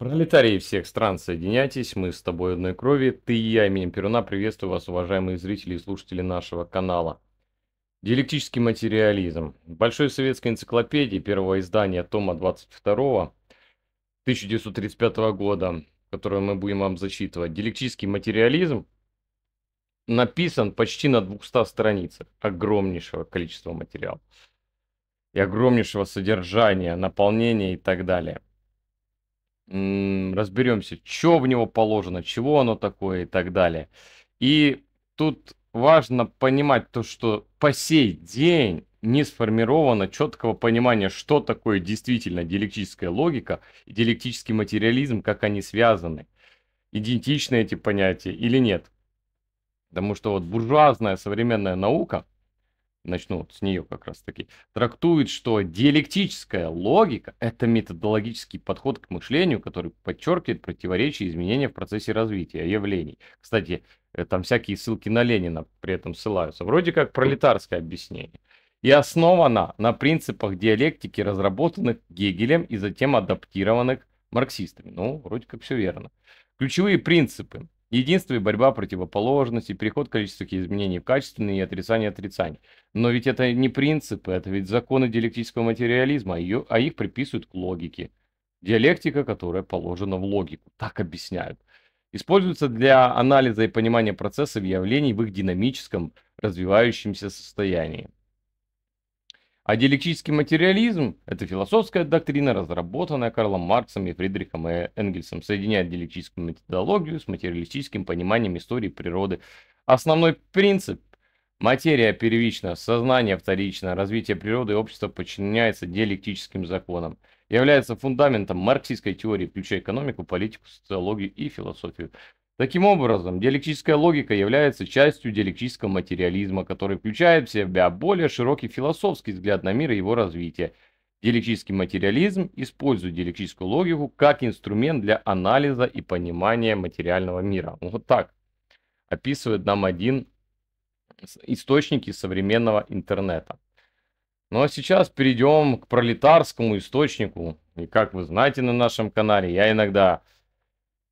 Пролетарии всех стран, соединяйтесь, мы с тобой одной крови. Ты и я имеем перуна. Приветствую вас, уважаемые зрители и слушатели нашего канала. Диалектический материализм. В Большой советской энциклопедии первого издания тома 22 1935 года, которую мы будем вам зачитывать, диалектический материализм написан почти на 200 страницах огромнейшего количества материала и огромнейшего содержания, наполнения и так далее – разберемся, что в него положено, чего оно такое и так далее. И тут важно понимать то, что по сей день не сформировано четкого понимания, что такое действительно диалектическая логика и диалектический материализм, как они связаны. Идентичны эти понятия или нет. Потому что вот буржуазная современная наука – начну вот с нее как раз таки, трактует, что диалектическая логика – это методологический подход к мышлению, который подчеркивает противоречия и изменения в процессе развития явлений. Кстати, э, там всякие ссылки на Ленина при этом ссылаются. Вроде как пролетарское объяснение. И основана на принципах диалектики, разработанных Гегелем и затем адаптированных марксистами. Ну, вроде как все верно. Ключевые принципы Единство и борьба противоположностей, переход количественных изменений в качественные и отрицание отрицаний. Но ведь это не принципы, это ведь законы диалектического материализма, а ее, а их приписывают к логике. Диалектика, которая положена в логику. Так объясняют. Используется для анализа и понимания процессов и явлений в их динамическом, развивающемся состоянии. А диалектический материализм – это философская доктрина, разработанная Карлом Марксом и Фридрихом э. Энгельсом, соединяет диалектическую методологию с материалистическим пониманием истории природы. Основной принцип – материя первична, сознание вторично, развитие природы и общества подчиняется диалектическим законам. Является фундаментом марксистской теории, включая экономику, политику, социологию и философию. Таким образом, диалектическая логика является частью диалектического материализма, который включает в себя более широкий философский взгляд на мир и его развитие. Диалектический материализм использует диалектическую логику как инструмент для анализа и понимания материального мира. Вот так описывает нам один источники современного интернета. Ну а сейчас перейдем к пролетарскому источнику. И как вы знаете на нашем канале, я иногда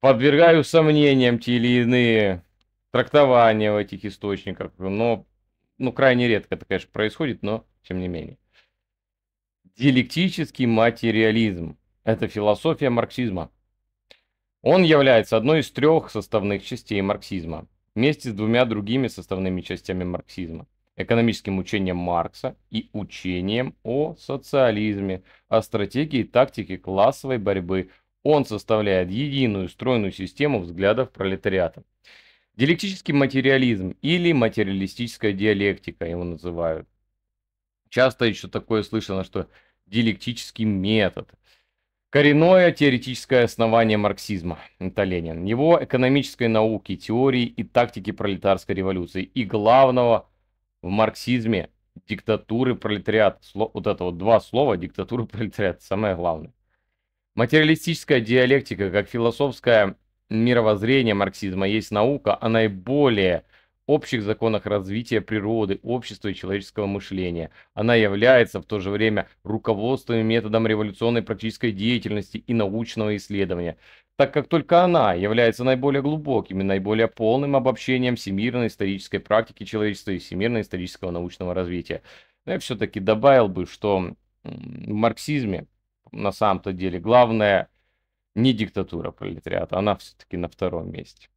подвергаю сомнениям те или иные трактования в этих источниках, но ну, крайне редко это, конечно, происходит, но тем не менее. Диалектический материализм – это философия марксизма. Он является одной из трех составных частей марксизма, вместе с двумя другими составными частями марксизма – экономическим учением Маркса и учением о социализме, о стратегии и тактике классовой борьбы, он составляет единую стройную систему взглядов пролетариата. Диалектический материализм или материалистическая диалектика его называют. Часто еще такое слышано, что диалектический метод. Коренное теоретическое основание марксизма – это Ленин, его экономической науки, теории и тактики пролетарской революции и главного в марксизме – диктатуры пролетариата. Вот это вот два слова – диктатура пролетариата, самое главное. Материалистическая диалектика, как философское мировоззрение марксизма, есть наука о наиболее общих законах развития природы, общества и человеческого мышления. Она является в то же время руководством и методом революционной практической деятельности и научного исследования, так как только она является наиболее глубоким и наиболее полным обобщением всемирной исторической практики человечества и всемирно исторического научного развития. Но я все-таки добавил бы, что в марксизме на самом-то деле главное не диктатура пролетариата, она все-таки на втором месте.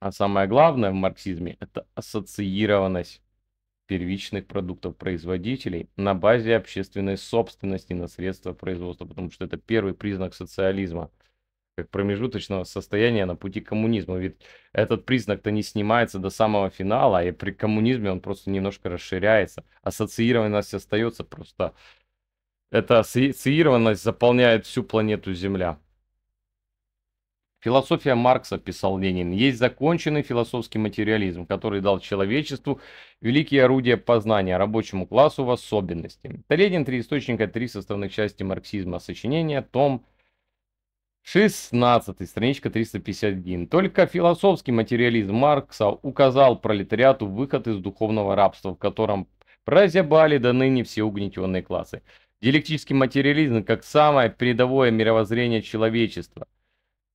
А самое главное в марксизме – это ассоциированность первичных продуктов производителей на базе общественной собственности на средства производства, потому что это первый признак социализма как промежуточного состояния на пути коммунизма коммунизму. Ведь этот признак-то не снимается до самого финала, и при коммунизме он просто немножко расширяется. Ассоциированность остается просто эта ассоциированность заполняет всю планету Земля. Философия Маркса, писал Ленин, есть законченный философский материализм, который дал человечеству великие орудия познания, рабочему классу в особенности. Это Ленин, три источника, три составных части марксизма, сочинение, том 16, страничка 351. Только философский материализм Маркса указал пролетариату выход из духовного рабства, в котором прозябали до ныне все угнетенные классы. Диалектический материализм как самое передовое мировоззрение человечества,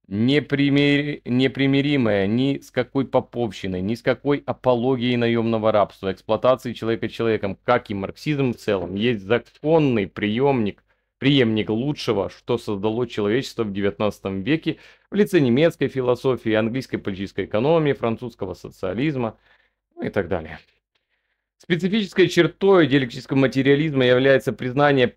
непримир... непримиримое ни с какой поповщиной, ни с какой апологией наемного рабства, эксплуатации человека человеком, как и марксизм в целом, есть законный приемник, преемник лучшего, что создало человечество в XIX веке в лице немецкой философии, английской политической экономии, французского социализма и так далее. Специфической чертой диалектического материализма является признание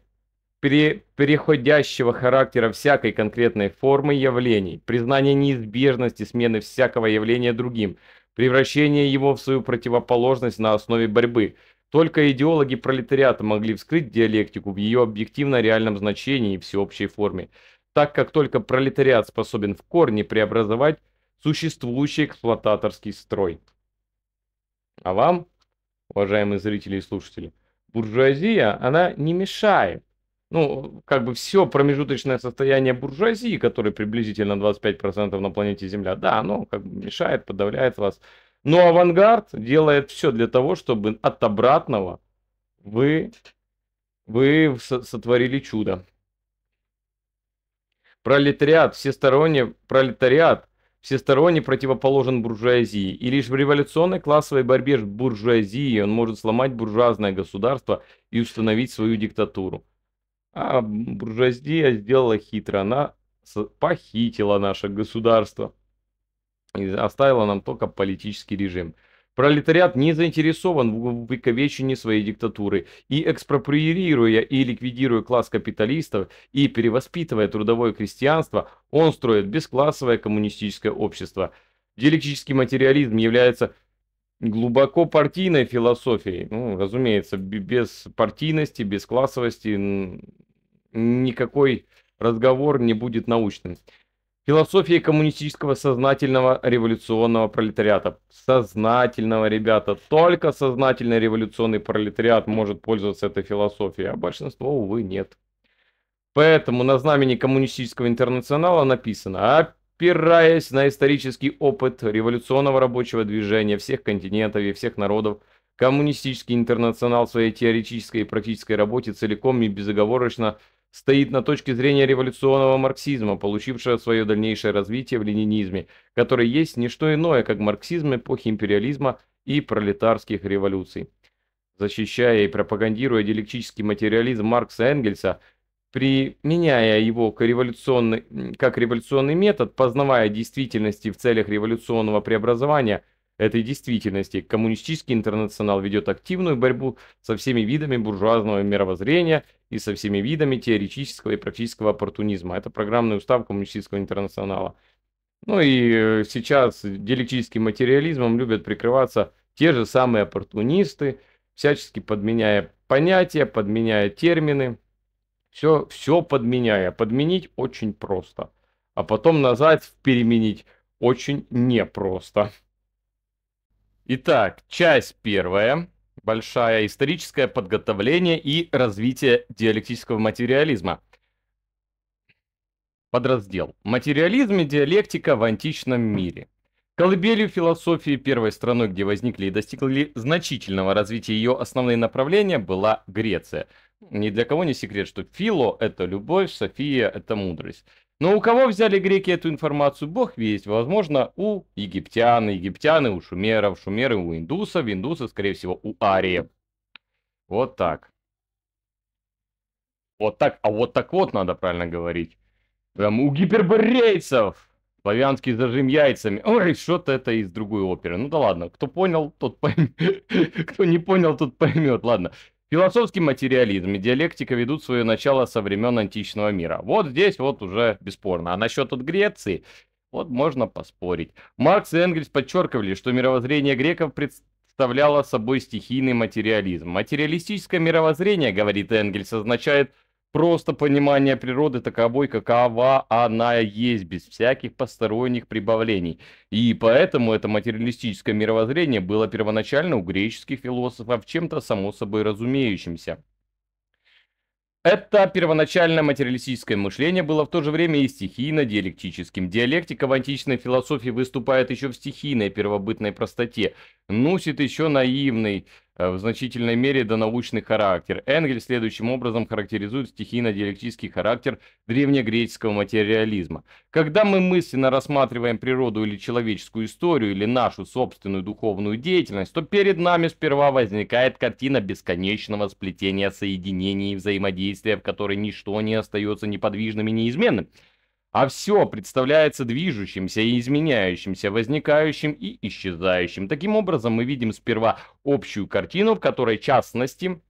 пере переходящего характера всякой конкретной формы явлений, признание неизбежности смены всякого явления другим, превращение его в свою противоположность на основе борьбы. Только идеологи пролетариата могли вскрыть диалектику в ее объективно-реальном значении и всеобщей форме, так как только пролетариат способен в корне преобразовать существующий эксплуататорский строй. А вам уважаемые зрители и слушатели, буржуазия, она не мешает. Ну, как бы все промежуточное состояние буржуазии, которое приблизительно 25% на планете Земля, да, оно как бы мешает, подавляет вас. Но авангард делает все для того, чтобы от обратного вы, вы сотворили чудо. Пролетариат, всесторонне пролетариат всесторонне противоположен буржуазии, и лишь в революционной классовой борьбе с буржуазией он может сломать буржуазное государство и установить свою диктатуру. А буржуазия сделала хитро, она похитила наше государство и оставила нам только политический режим – Пролетариат не заинтересован в увековечении своей диктатуры и экспроприируя и ликвидируя класс капиталистов и перевоспитывая трудовое крестьянство, он строит бесклассовое коммунистическое общество. Диалектический материализм является глубоко партийной философией, ну, разумеется, без партийности, без классовости никакой разговор не будет научным. Философия коммунистического сознательного революционного пролетариата. Сознательного, ребята. Только сознательный революционный пролетариат может пользоваться этой философией, а большинство, увы, нет. Поэтому на знамени коммунистического интернационала написано «Опираясь на исторический опыт революционного рабочего движения всех континентов и всех народов, коммунистический интернационал в своей теоретической и практической работе целиком и безоговорочно – стоит на точке зрения революционного марксизма, получившего свое дальнейшее развитие в ленинизме, который есть не что иное, как марксизм эпохи империализма и пролетарских революций. Защищая и пропагандируя диалектический материализм Маркса Энгельса, применяя его к революционный, как революционный метод, познавая действительности в целях революционного преобразования – этой действительности. Коммунистический интернационал ведет активную борьбу со всеми видами буржуазного мировоззрения и со всеми видами теоретического и практического оппортунизма. Это программный устав коммунистического интернационала. Ну и э, сейчас диалектическим материализмом любят прикрываться те же самые оппортунисты, всячески подменяя понятия, подменяя термины, все, все подменяя. Подменить очень просто, а потом назад переменить очень непросто. Итак, часть первая. Большая историческое подготовление и развитие диалектического материализма. Подраздел. Материализм и диалектика в античном мире. Колыбелью философии первой страной, где возникли и достигли значительного развития ее основные направления, была Греция. Ни для кого не секрет, что фило – это любовь, София – это мудрость. Но у кого взяли греки эту информацию, бог весть. Возможно, у египтян, египтяны у шумеров, шумеры у индусов, индусы, скорее всего, у ариев. Вот так. Вот так, а вот так вот надо правильно говорить. Прям у гиперборейцев. Славянский зажим яйцами. Ой, что-то это из другой оперы. Ну да ладно, кто понял, тот поймет. Кто не понял, тот поймет. Ладно. Философский материализм и диалектика ведут свое начало со времен античного мира. Вот здесь вот уже бесспорно. А насчет от Греции, вот можно поспорить. Маркс и Энгельс подчеркивали, что мировоззрение греков представляло собой стихийный материализм. Материалистическое мировоззрение, говорит Энгельс, означает – Просто понимание природы таковой, какова она есть, без всяких посторонних прибавлений. И поэтому это материалистическое мировоззрение было первоначально у греческих философов чем-то само собой разумеющимся. Это первоначальное материалистическое мышление было в то же время и стихийно-диалектическим. Диалектика в античной философии выступает еще в стихийной первобытной простоте, носит еще наивный Э, в значительной мере донаучный характер. Энгель следующим образом характеризует стихийно-диалектический характер древнегреческого материализма. Когда мы мысленно рассматриваем природу или человеческую историю, или нашу собственную духовную деятельность, то перед нами сперва возникает картина бесконечного сплетения соединений и взаимодействия, в которой ничто не остается неподвижным и неизменным – а все представляется движущимся и изменяющимся, возникающим и исчезающим. Таким образом, мы видим сперва общую картину, в которой частности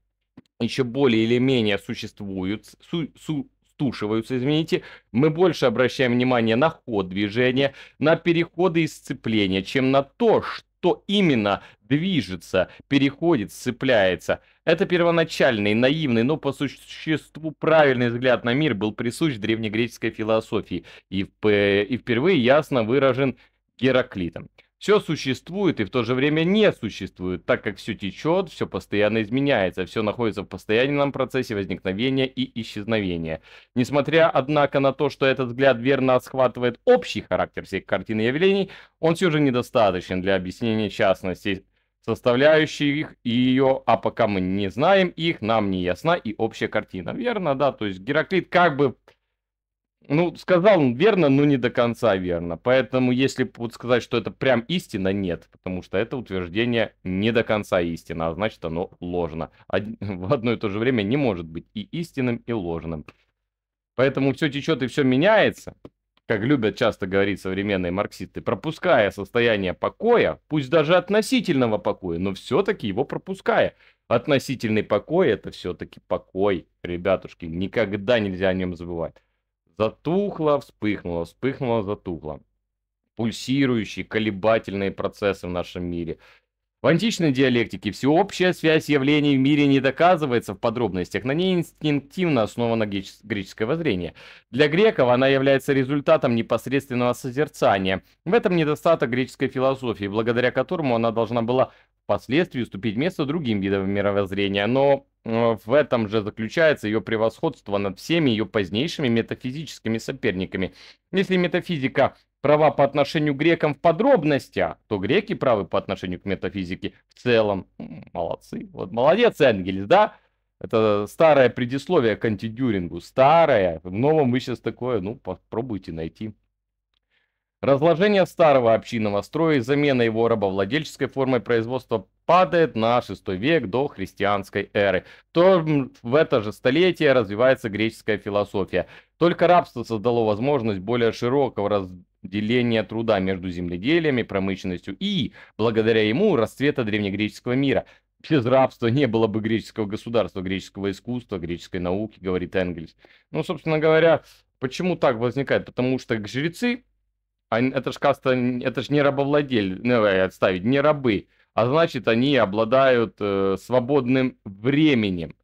еще более или менее существуют, су, су, стушиваются, извините, мы больше обращаем внимание на ход движения, на переходы и сцепления, чем на то, что что именно движется, переходит, сцепляется. Это первоначальный, наивный, но по существу правильный взгляд на мир был присущ древнегреческой философии и, э, и впервые ясно выражен Гераклитом. Все существует и в то же время не существует, так как все течет, все постоянно изменяется, все находится в постоянном процессе возникновения и исчезновения. Несмотря, однако, на то, что этот взгляд верно схватывает общий характер всех картин и явлений, он все же недостаточен для объяснения частностей, составляющих ее, а пока мы не знаем их, нам не ясна и общая картина. Верно, да, то есть Гераклит как бы ну, сказал он верно, но не до конца верно. Поэтому, если вот сказать, что это прям истина, нет. Потому что это утверждение не до конца истина, а значит оно ложно. Од... В одно и то же время не может быть и истинным, и ложным. Поэтому все течет и все меняется, как любят часто говорить современные марксисты, пропуская состояние покоя, пусть даже относительного покоя, но все-таки его пропуская. Относительный покой – это все-таки покой, ребятушки, никогда нельзя о нем забывать. Затухло, вспыхнуло, вспыхнуло, затухло. Пульсирующие, колебательные процессы в нашем мире. В античной диалектике всеобщая связь явлений в мире не доказывается в подробностях, на ней инстинктивно основано греческое воззрение. Для греков она является результатом непосредственного созерцания. В этом недостаток греческой философии, благодаря которому она должна была впоследствии уступить место другим видам мировоззрения, но э, в этом же заключается ее превосходство над всеми ее позднейшими метафизическими соперниками. Если метафизика права по отношению к грекам в подробностях, то греки правы по отношению к метафизике в целом. Молодцы. Вот молодец Энгельс, да? Это старое предисловие к антидюрингу. Старое. В новом вы сейчас такое, ну, попробуйте найти. Разложение старого общинного строя и замена его рабовладельческой формой производства падает на VI век до христианской эры. То в это же столетие развивается греческая философия. Только рабство создало возможность более широкого разделения труда между земледелием и промышленностью и, благодаря ему, расцвета древнегреческого мира. Без рабства не было бы греческого государства, греческого искусства, греческой науки, говорит Энгельс. Ну, собственно говоря, почему так возникает? Потому что жрецы они, а это же каста, это же не рабовладель, ну, э, отставить, не рабы. А значит, они обладают э, свободным временем.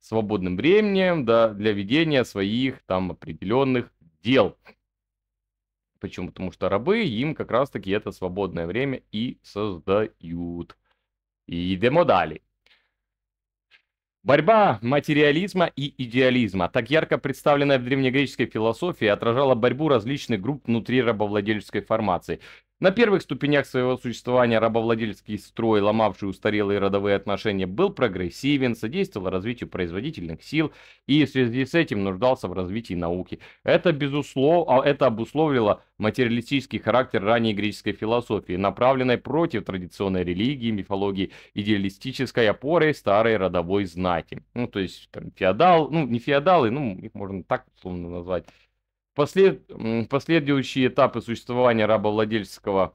Свободным временем да, для ведения своих там определенных дел. Почему? Потому что рабы им как раз таки это свободное время и создают. И идем далее. Борьба материализма и идеализма, так ярко представленная в древнегреческой философии, отражала борьбу различных групп внутри рабовладельческой формации. На первых ступенях своего существования рабовладельский строй, ломавший устарелые родовые отношения, был прогрессивен, содействовал развитию производительных сил и в связи с этим нуждался в развитии науки. Это, безусловно, а, это обусловило материалистический характер ранней греческой философии, направленной против традиционной религии, мифологии, идеалистической опоры старой родовой знати. Ну, то есть, там, феодал, ну, не феодалы, ну, их можно так условно назвать, Послед... Последующие этапы существования рабовладельческого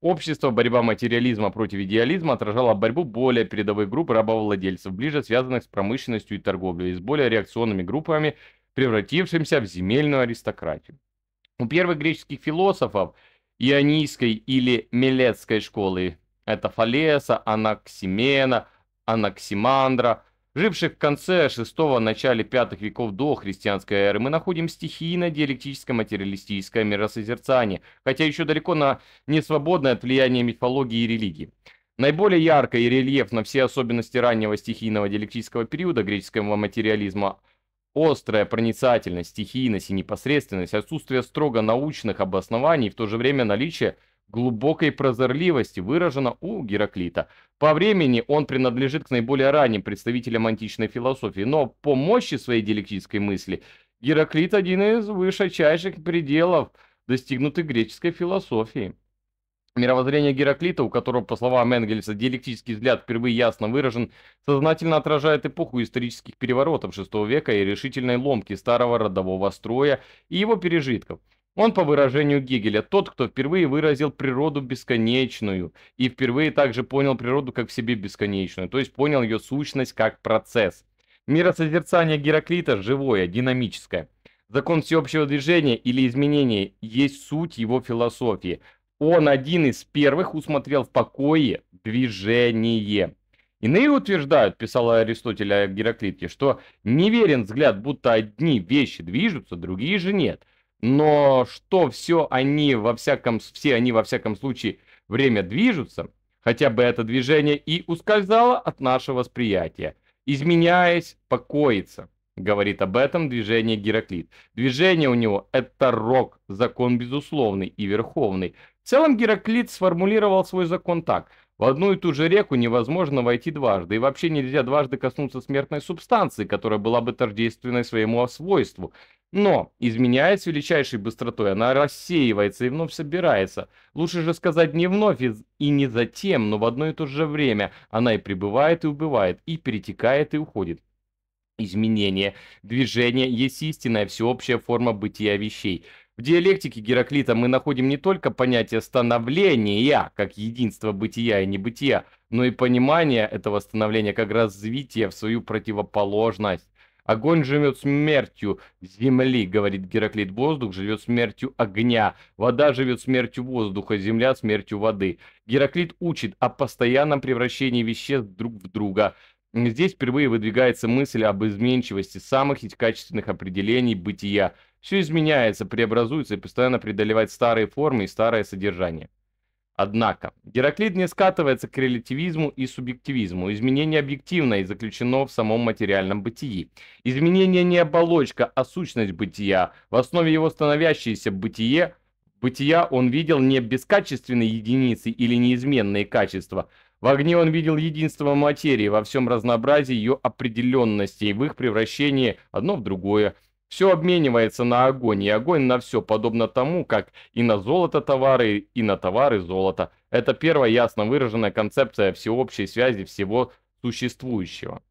общества, борьба материализма против идеализма отражала борьбу более передовых групп рабовладельцев, ближе связанных с промышленностью и торговлей, и с более реакционными группами, превратившимся в земельную аристократию. У первых греческих философов ионийской или милетской школы, это Фалеса, Анаксимена, Анаксимандра – живших в конце VI-начале V веков до христианской эры, мы находим стихийно диалектическое материалистическое миросозерцание, хотя еще далеко на не свободное от влияния мифологии и религии. Наиболее ярко и рельефно все особенности раннего стихийного диалектического периода греческого материализма Острая проницательность, стихийность и непосредственность, отсутствие строго научных обоснований, в то же время наличие глубокой прозорливости выражена у Гераклита. По времени он принадлежит к наиболее ранним представителям античной философии, но по мощи своей диалектической мысли Гераклит один из высочайших пределов, достигнутых греческой философии. Мировоззрение Гераклита, у которого, по словам Энгельса, диалектический взгляд впервые ясно выражен, сознательно отражает эпоху исторических переворотов VI века и решительной ломки старого родового строя и его пережитков – он, по выражению Гегеля, тот, кто впервые выразил природу бесконечную и впервые также понял природу как в себе бесконечную, то есть понял ее сущность как процесс. Миросозерцание Гераклита живое, динамическое. Закон всеобщего движения или изменения есть суть его философии. Он один из первых усмотрел в покое движение. Иные утверждают, писал Аристотель о Гераклите, что неверен взгляд, будто одни вещи движутся, другие же нет – но что все они во всяком, все они во всяком случае время движутся, хотя бы это движение и ускользало от нашего восприятия, изменяясь, покоится. Говорит об этом движение Гераклит. Движение у него – это рок, закон безусловный и верховный. В целом Гераклит сформулировал свой закон так. В одну и ту же реку невозможно войти дважды, и вообще нельзя дважды коснуться смертной субстанции, которая была бы тождественной своему свойству, но изменяется с величайшей быстротой, она рассеивается и вновь собирается. Лучше же сказать не вновь и не затем, но в одно и то же время она и пребывает, и убывает, и перетекает, и уходит. Изменение, движение есть истинная всеобщая форма бытия вещей. В диалектике Гераклита мы находим не только понятие становления, как единство бытия и небытия, но и понимание этого становления как развитие в свою противоположность. Огонь живет смертью земли, говорит Гераклит. Воздух живет смертью огня. Вода живет смертью воздуха, земля смертью воды. Гераклит учит о постоянном превращении веществ друг в друга. Здесь впервые выдвигается мысль об изменчивости самых качественных определений бытия. Все изменяется, преобразуется и постоянно преодолевает старые формы и старое содержание. Однако, Гераклит не скатывается к релятивизму и субъективизму. Изменение объективно и заключено в самом материальном бытии. Изменение не оболочка, а сущность бытия. В основе его становящееся бытие, бытия он видел не бескачественные единицы или неизменные качества. В огне он видел единство материи во всем разнообразии ее определенностей, в их превращении одно в другое – все обменивается на огонь, и огонь на все, подобно тому, как и на золото товары, и на товары золото. Это первая ясно выраженная концепция всеобщей связи всего существующего.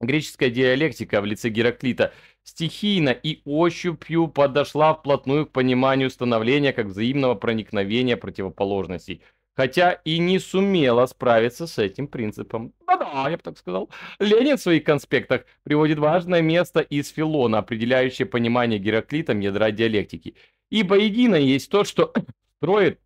Греческая диалектика в лице Гераклита стихийно и ощупью подошла вплотную к пониманию становления как взаимного проникновения противоположностей – хотя и не сумела справиться с этим принципом. Да-да, я бы так сказал. Ленин в своих конспектах приводит важное место из Филона, определяющее понимание Гераклитом ядра диалектики. Ибо единое есть то, что строит,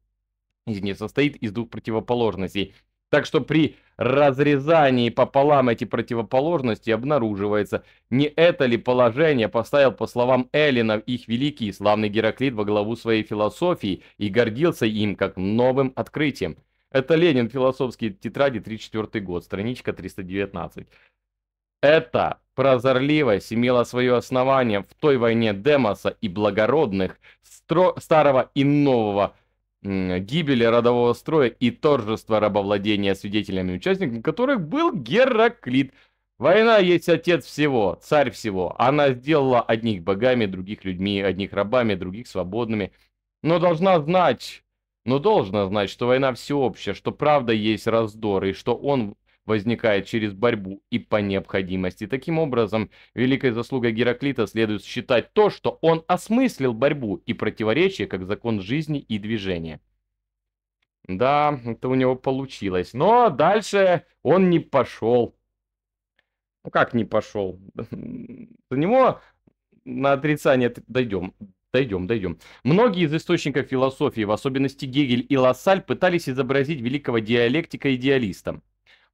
не состоит из двух противоположностей – так что при разрезании пополам эти противоположности обнаруживается, не это ли положение поставил, по словам Эллина, их великий и славный Гераклит во главу своей философии и гордился им как новым открытием. Это Ленин, философские тетради, 34 год, страничка 319. Это прозорливость имела свое основание в той войне Демоса и благородных, старого и нового, гибели родового строя и торжества рабовладения свидетелями и участниками которых был Гераклит. Война есть отец всего, царь всего. Она сделала одних богами, других людьми, одних рабами, других свободными. Но должна знать, но должна знать, что война всеобщая, что правда есть раздор, и что он возникает через борьбу и по необходимости. Таким образом, великой заслугой Гераклита следует считать то, что он осмыслил борьбу и противоречие как закон жизни и движения. Да, это у него получилось. Но дальше он не пошел. Ну как не пошел? До него на отрицание дойдем. Дойдем, дойдем. Многие из источников философии, в особенности Гегель и Лассаль, пытались изобразить великого диалектика идеалистом.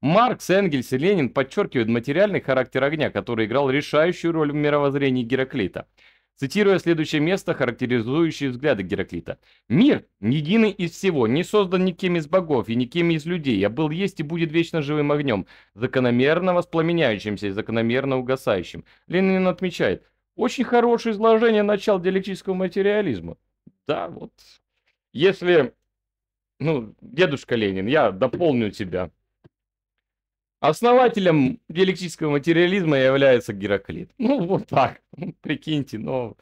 Маркс, Энгельс и Ленин подчеркивают материальный характер огня, который играл решающую роль в мировоззрении Гераклита. Цитируя следующее место, характеризующее взгляды Гераклита. «Мир, единый из всего, не создан никем из богов и никем из людей, я а был есть и будет вечно живым огнем, закономерно воспламеняющимся и закономерно угасающим». Ленин отмечает, очень хорошее изложение начал диалектического материализма. Да, вот. Если, ну, дедушка Ленин, я дополню тебя. Основателем диалектического материализма является Гераклит. Ну, вот так. Прикиньте, но...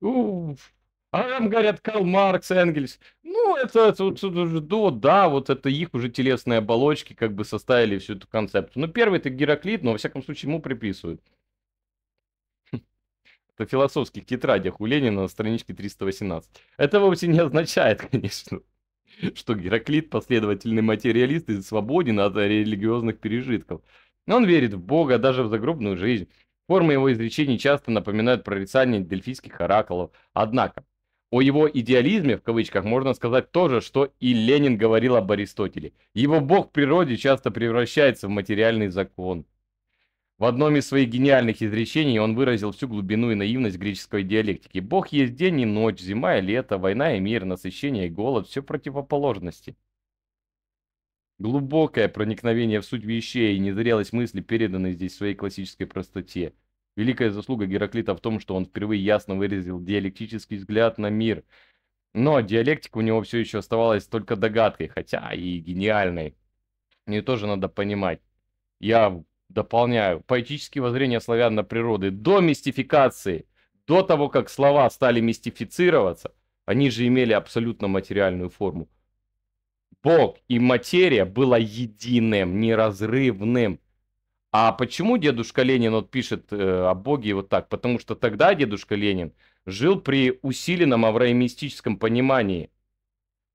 Ну, уф. А там говорят Карл Маркс, Энгельс. Ну, это, это, это, это да, да, вот это их уже телесные оболочки как бы составили всю эту концепцию. Ну, первый это Гераклит, но во всяком случае ему приписывают. Это философских тетрадях у Ленина на страничке 318. Это вовсе не означает, конечно. что Гераклит последовательный материалист и свободен от религиозных пережитков. Он верит в Бога, даже в загробную жизнь. Формы его изречений часто напоминают прорицание дельфийских оракулов. Однако, о его идеализме, в кавычках, можно сказать то же, что и Ленин говорил об Аристотеле. Его бог в природе часто превращается в материальный закон. В одном из своих гениальных изречений он выразил всю глубину и наивность греческой диалектики. Бог есть день и ночь, зима и лето, война и мир, насыщение и голод, все противоположности. Глубокое проникновение в суть вещей и незрелость мысли переданы здесь в своей классической простоте. Великая заслуга Гераклита в том, что он впервые ясно выразил диалектический взгляд на мир. Но диалектика у него все еще оставалась только догадкой, хотя и гениальной. Ее тоже надо понимать. Я дополняю, поэтические воззрения славян на природы до мистификации, до того, как слова стали мистифицироваться, они же имели абсолютно материальную форму. Бог и материя было единым, неразрывным. А почему дедушка Ленин вот пишет э, о Боге вот так? Потому что тогда дедушка Ленин жил при усиленном авраамистическом понимании.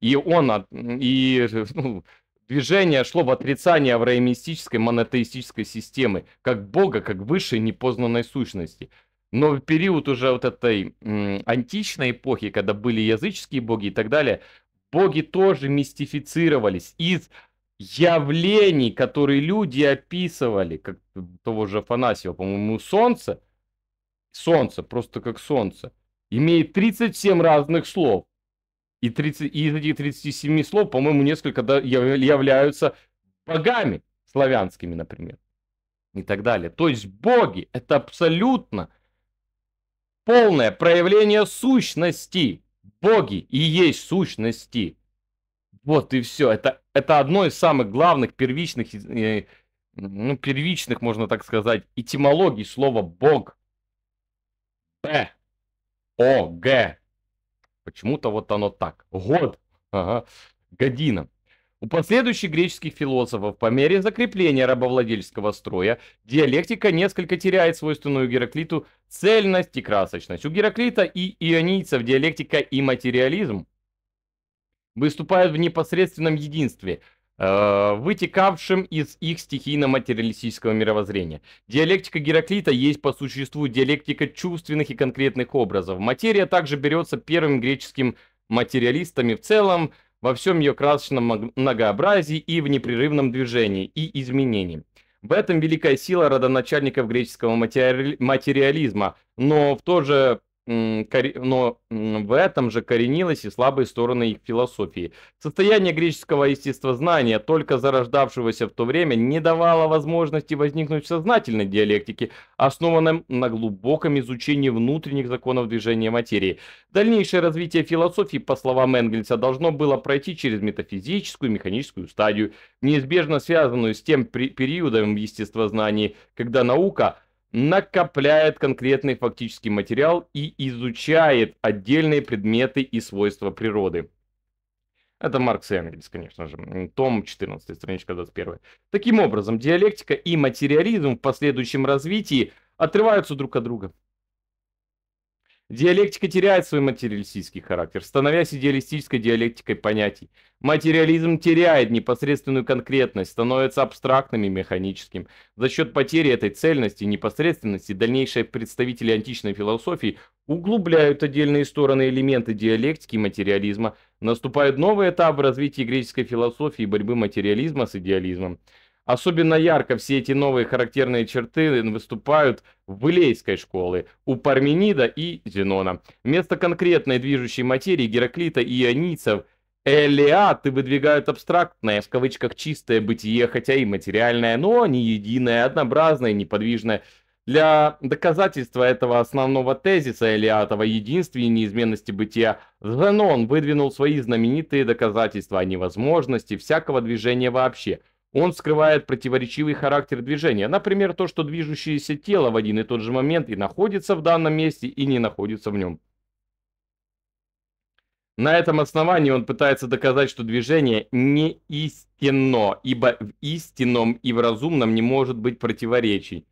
И он, и ну, Движение шло в отрицание авраамистической монотеистической системы, как бога, как высшей непознанной сущности. Но в период уже вот этой м, античной эпохи, когда были языческие боги и так далее, боги тоже мистифицировались из явлений, которые люди описывали, как того же Афанасьева, по-моему, солнце, солнце, просто как солнце, имеет 37 разных слов. И, 30, и из этих 37 слов, по-моему, несколько являются богами славянскими, например. И так далее. То есть боги – это абсолютно полное проявление сущности. Боги и есть сущности. Вот и все. Это, это одно из самых главных первичных, э, ну, первичных, можно так сказать, этимологий слова бог. Б. О. Г. Почему-то вот оно так. Год. Ага. Година. У последующих греческих философов по мере закрепления рабовладельческого строя диалектика несколько теряет свойственную Гераклиту цельность и красочность. У Гераклита и ионийцев диалектика и материализм выступают в непосредственном единстве – Э, вытекавшим из их стихийно-материалистического мировоззрения. Диалектика Гераклита есть по существу диалектика чувственных и конкретных образов. Материя также берется первым греческим материалистами в целом, во всем ее красочном многообразии и в непрерывном движении и изменении. В этом великая сила родоначальников греческого матери... материализма, но в то же но в этом же коренилась и слабые стороны их философии. Состояние греческого естествознания, только зарождавшегося в то время, не давало возможности возникнуть в сознательной диалектике, основанном на глубоком изучении внутренних законов движения материи. Дальнейшее развитие философии, по словам Энгельса, должно было пройти через метафизическую и механическую стадию, неизбежно связанную с тем периодом в естествознании, когда наука – накопляет конкретный фактический материал и изучает отдельные предметы и свойства природы. Это Маркс и Энгельс, конечно же. Том 14, страничка 21. Таким образом, диалектика и материализм в последующем развитии отрываются друг от друга. Диалектика теряет свой материалистический характер, становясь идеалистической диалектикой понятий. Материализм теряет непосредственную конкретность, становится абстрактным и механическим. За счет потери этой цельности и непосредственности дальнейшие представители античной философии углубляют отдельные стороны элементы диалектики материализма. Наступает новый этап в развитии греческой философии борьбы материализма с идеализмом. Особенно ярко все эти новые характерные черты э, выступают в Илейской школы, у Парменида и Зенона. Вместо конкретной движущей материи Гераклита и ионийцев Элеаты выдвигают абстрактное, в кавычках, чистое бытие, хотя и материальное, но не единое, однообразное, неподвижное. Для доказательства этого основного тезиса Элиатова единстве и неизменности бытия, Зенон выдвинул свои знаменитые доказательства о невозможности всякого движения вообще – он скрывает противоречивый характер движения, например, то, что движущееся тело в один и тот же момент и находится в данном месте, и не находится в нем. На этом основании он пытается доказать, что движение не истинно, ибо в истинном и в разумном не может быть противоречий.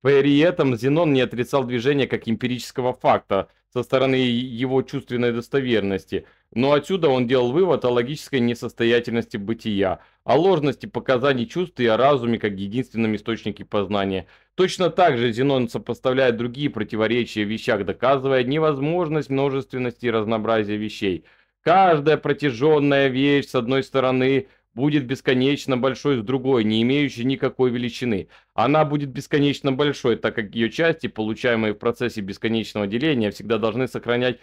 При этом Зенон не отрицал движение как эмпирического факта со стороны его чувственной достоверности – но отсюда он делал вывод о логической несостоятельности бытия, о ложности показаний чувств и о разуме как единственном источнике познания. Точно так же Зенон сопоставляет другие противоречия в вещах, доказывая невозможность множественности и разнообразия вещей. Каждая протяженная вещь, с одной стороны, будет бесконечно большой с другой, не имеющей никакой величины. Она будет бесконечно большой, так как ее части, получаемые в процессе бесконечного деления, всегда должны сохранять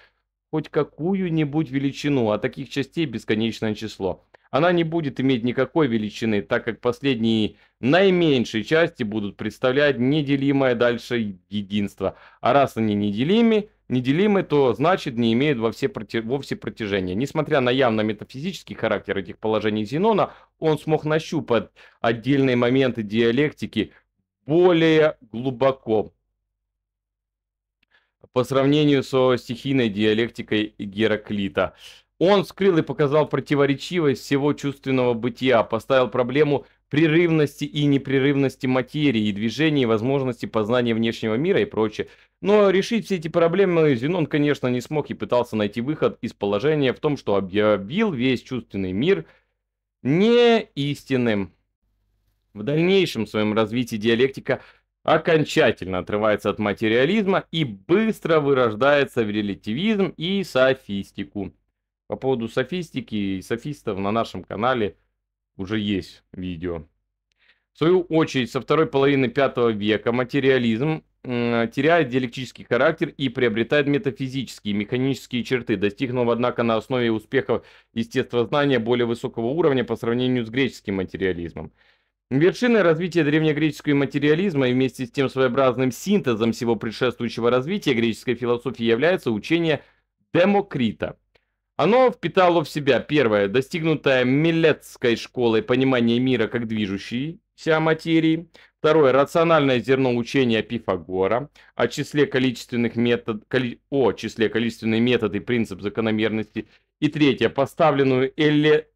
хоть какую-нибудь величину, а таких частей бесконечное число. Она не будет иметь никакой величины, так как последние наименьшие части будут представлять неделимое дальше единство. А раз они неделимы, неделимы, то значит не имеют во все проти... вовсе протяжения. Несмотря на явно метафизический характер этих положений Зенона, он смог нащупать отдельные моменты диалектики более глубоко по сравнению со стихийной диалектикой Гераклита. Он вскрыл и показал противоречивость всего чувственного бытия, поставил проблему прерывности и непрерывности материи и движения, и возможности познания внешнего мира и прочее. Но решить все эти проблемы Зенон, конечно, не смог и пытался найти выход из положения в том, что объявил весь чувственный мир не истинным. В дальнейшем в своем развитии диалектика – окончательно отрывается от материализма и быстро вырождается в релятивизм и софистику. По поводу софистики и софистов на нашем канале уже есть видео. В свою очередь, со второй половины V века материализм теряет диалектический характер и приобретает метафизические и механические черты. Достигнув, однако, на основе успехов естествознания более высокого уровня по сравнению с греческим материализмом. Вершиной развития древнегреческого материализма и вместе с тем своеобразным синтезом всего предшествующего развития греческой философии является учение Демокрита. Оно впитало в себя первое, достигнутое Милетской школой понимание мира как движущейся материи, второе, рациональное зерно учения Пифагора о числе количественных метод, коли, о числе количественный метод и принцип закономерности, и третье, поставленную эле,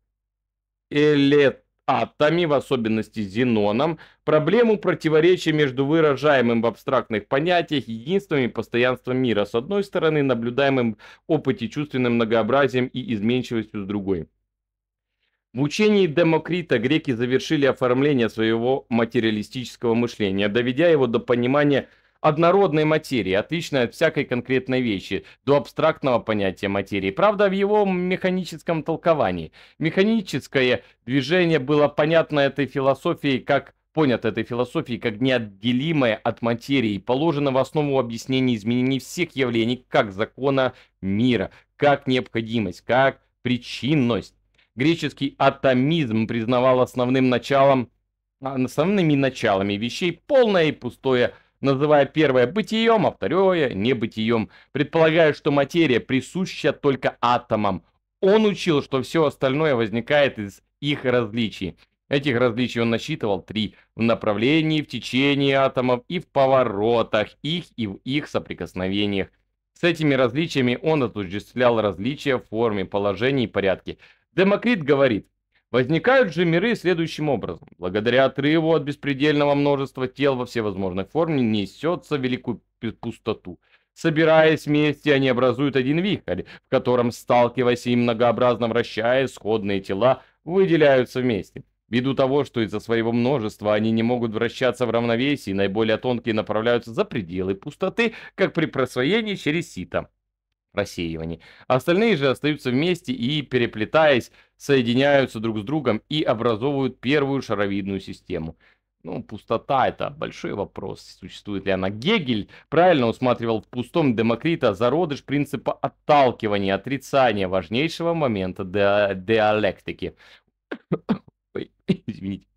элет атами, в особенности зеноном, проблему противоречия между выражаемым в абстрактных понятиях единством и постоянством мира с одной стороны, наблюдаемым опыте чувственным многообразием и изменчивостью с другой. В учении Демокрита греки завершили оформление своего материалистического мышления, доведя его до понимания – однородной материи, отличной от всякой конкретной вещи, до абстрактного понятия материи. Правда, в его механическом толковании. Механическое движение было понятно этой философией как понят этой философией как неотделимое от материи, положено в основу объяснения изменений всех явлений как закона мира, как необходимость, как причинность. Греческий атомизм признавал основным началом а, основными началами вещей полное и пустое называя первое бытием, а второе небытием, предполагая, что материя присуща только атомам. Он учил, что все остальное возникает из их различий. Этих различий он насчитывал три – в направлении, в течении атомов и в поворотах их и в их соприкосновениях. С этими различиями он отождествлял различия в форме, положении и порядке. Демокрит говорит, Возникают же миры следующим образом. Благодаря отрыву от беспредельного множества тел во всевозможных форм несется великую пустоту. Собираясь вместе, они образуют один вихрь, в котором, сталкиваясь и многообразно вращая, сходные тела выделяются вместе. Ввиду того, что из-за своего множества они не могут вращаться в равновесии, наиболее тонкие направляются за пределы пустоты, как при просвоении через сито рассеивании. Остальные же остаются вместе и, переплетаясь, соединяются друг с другом и образовывают первую шаровидную систему. Ну, пустота – это большой вопрос, существует ли она. Гегель правильно усматривал в пустом Демокрита зародыш принципа отталкивания, отрицания важнейшего момента ди диалектики. Извините.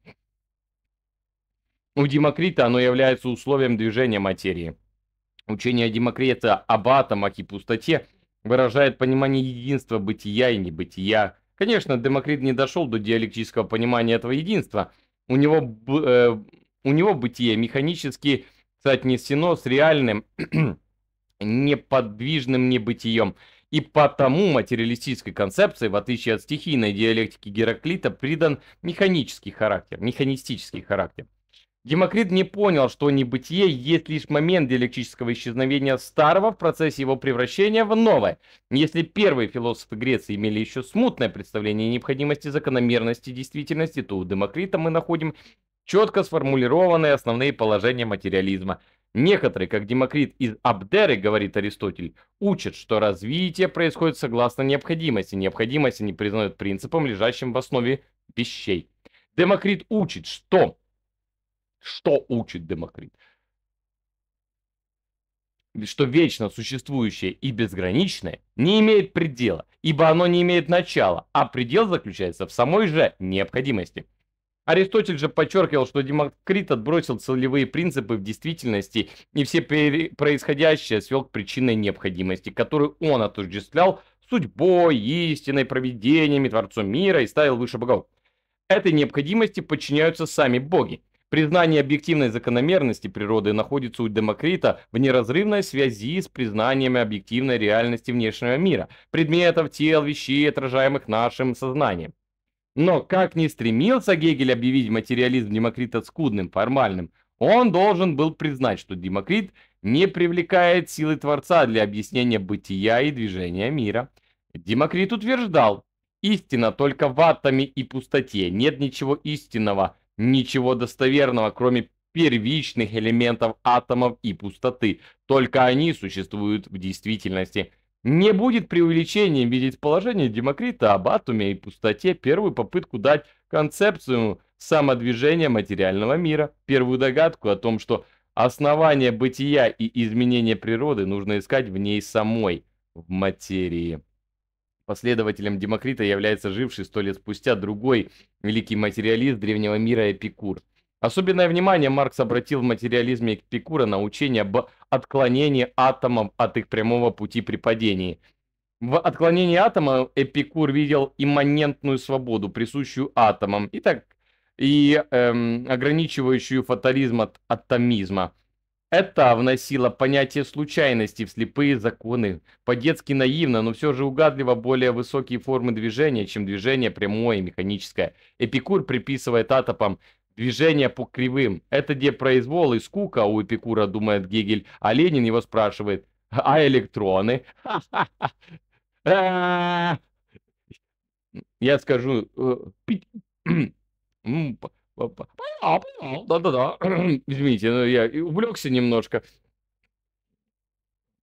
У Демокрита оно является условием движения материи. Учение Демокрита об атомах и пустоте выражает понимание единства бытия и небытия, Конечно, Демокрит не дошел до диалектического понимания этого единства. У него, э, у него бытие механически соотнесено с реальным, неподвижным небытием. И потому материалистической концепции, в отличие от стихийной диалектики Гераклита, придан механический характер, механистический характер. Демокрит не понял, что небытие есть лишь момент диалектического исчезновения старого в процессе его превращения в новое. Если первые философы Греции имели еще смутное представление о необходимости закономерности действительности, то у Демокрита мы находим четко сформулированные основные положения материализма. Некоторые, как Демокрит из Абдеры, говорит Аристотель, учат, что развитие происходит согласно необходимости. Необходимость они признают принципом, лежащим в основе вещей. Демокрит учит, что что учит Демокрит? что вечно существующее и безграничное не имеет предела, ибо оно не имеет начала, а предел заключается в самой же необходимости. Аристотель же подчеркивал, что Демокрит отбросил целевые принципы в действительности и все происходящее свел к причинной необходимости, которую он отождествлял судьбой, истиной, провидениями, творцом мира и ставил выше богов. Этой необходимости подчиняются сами боги. Признание объективной закономерности природы находится у Демокрита в неразрывной связи с признанием объективной реальности внешнего мира, предметов, тел, вещей, отражаемых нашим сознанием. Но как ни стремился Гегель объявить материализм Демокрита скудным, формальным, он должен был признать, что Демокрит не привлекает силы Творца для объяснения бытия и движения мира. Демокрит утверждал, истина только в атоме и пустоте, нет ничего истинного, Ничего достоверного, кроме первичных элементов атомов и пустоты. Только они существуют в действительности. Не будет преувеличением видеть положение Демокрита об атоме и пустоте первую попытку дать концепцию самодвижения материального мира, первую догадку о том, что основание бытия и изменения природы нужно искать в ней самой, в материи. Последователем Демокрита является живший сто лет спустя другой великий материалист древнего мира Эпикур. Особенное внимание Маркс обратил в материализме Эпикура на учение об отклонении атомов от их прямого пути при падении. В отклонении атома Эпикур видел имманентную свободу, присущую атомам, и так и эм, ограничивающую фатализм от атомизма. Это вносило понятие случайности в слепые законы. По-детски наивно, но все же угадливо более высокие формы движения, чем движение прямое и механическое. Эпикур приписывает атопам движение по кривым. Это где произвол и скука, а у Эпикура думает Гегель, а Ленин его спрашивает, а электроны? Я скажу, э, А, а, да-да-да, извините, но ну, я увлекся немножко.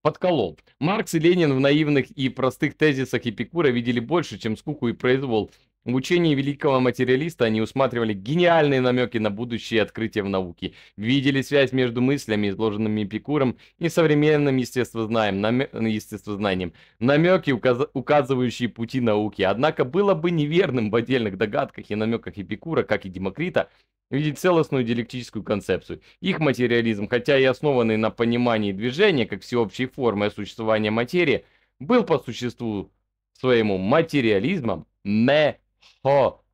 Подколол. Маркс и Ленин в наивных и простых тезисах Эпикура видели больше, чем скуку и произвол. В учении великого материалиста они усматривали гениальные намеки на будущее открытия в науке, видели связь между мыслями, изложенными Эпикуром, и современным естествознанием, намё... естествознанием. намеки, указ... указывающие пути науки. Однако было бы неверным в отдельных догадках и намеках Эпикура, как и Демокрита, видеть целостную диалектическую концепцию. Их материализм, хотя и основанный на понимании движения как всеобщей формы существования материи, был по существу своему материализмом не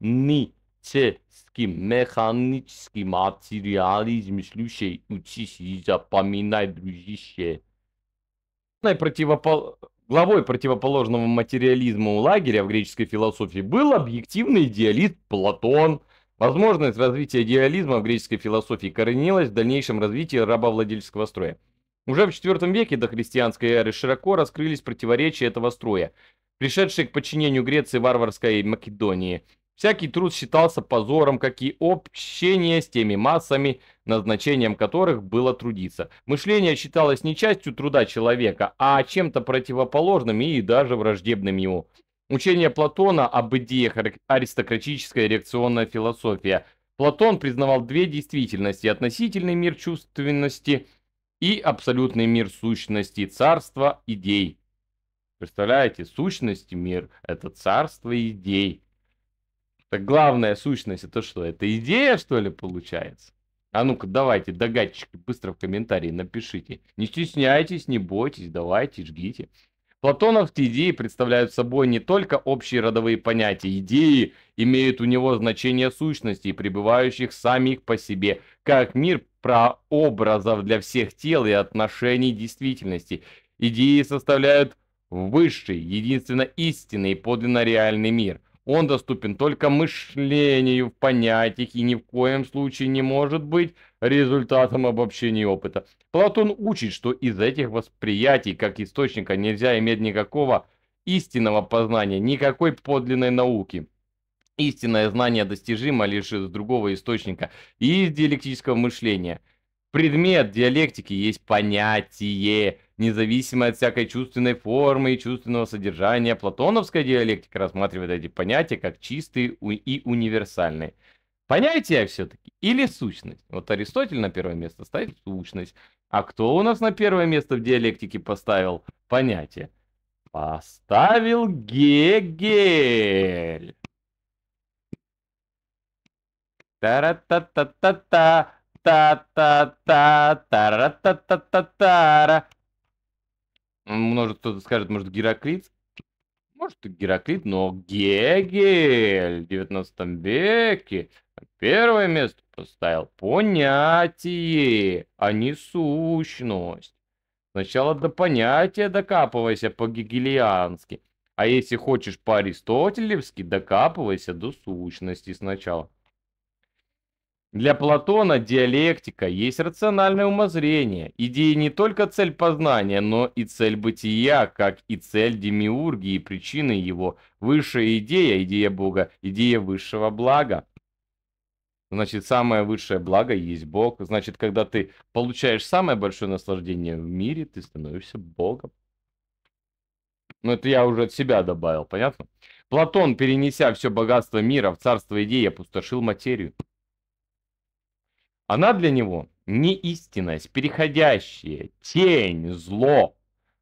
механический, механический материализм. Слушай, учись и запоминай, дружище. Противопол... Главой противоположного материализму лагеря в греческой философии был объективный идеалист Платон. Возможность развития идеализма в греческой философии коренилась в дальнейшем развитии рабовладельческого строя. Уже в IV веке до христианской эры широко раскрылись противоречия этого строя, пришедшие к подчинению Греции варварской Македонии. Всякий труд считался позором, как и общение с теми массами, назначением которых было трудиться. Мышление считалось не частью труда человека, а чем-то противоположным и даже враждебным ему. Учение Платона об идеях аристократическая реакционная философия. Платон признавал две действительности – относительный мир чувственности – и абсолютный мир сущности царства идей. Представляете, сущности мир – это царство идей. Так главная сущность – это что, это идея, что ли, получается? А ну-ка, давайте, догадчики, быстро в комментарии напишите. Не стесняйтесь, не бойтесь, давайте, жгите. Платоновские идеи представляют собой не только общие родовые понятия. Идеи имеют у него значение сущностей, пребывающих самих по себе, как мир прообразов для всех тел и отношений действительности. Идеи составляют высший, единственно истинный и подлинно реальный мир. Он доступен только мышлению в понятиях и ни в коем случае не может быть результатом обобщения опыта. Платон учит, что из этих восприятий как источника нельзя иметь никакого истинного познания, никакой подлинной науки. Истинное знание достижимо лишь из другого источника и из диалектического мышления. Предмет диалектики есть понятие, независимое от всякой чувственной формы и чувственного содержания. Платоновская диалектика рассматривает эти понятия как чистые и универсальные. Понятие все-таки или сущность? Вот Аристотель на первое место ставит сущность. А кто у нас на первое место в диалектике поставил понятие? Поставил Гегель та ра та та та та та та та ра та та та та ра Может, кто-то скажет, может, Гераклит? Может, Гераклит, но Гегель в 19 веке первое место поставил понятие, а не сущность. Сначала до понятия докапывайся по-гегелиански. А если хочешь по-аристотелевски, докапывайся до сущности сначала. Для Платона диалектика есть рациональное умозрение, Идея не только цель познания, но и цель бытия, как и цель демиургии, причины его, высшая идея, идея Бога, идея высшего блага. Значит, самое высшее благо есть Бог. Значит, когда ты получаешь самое большое наслаждение в мире, ты становишься Богом. Но ну, это я уже от себя добавил, понятно? Платон, перенеся все богатство мира в царство идеи, опустошил материю. Она для него не истинность, переходящая, тень, зло.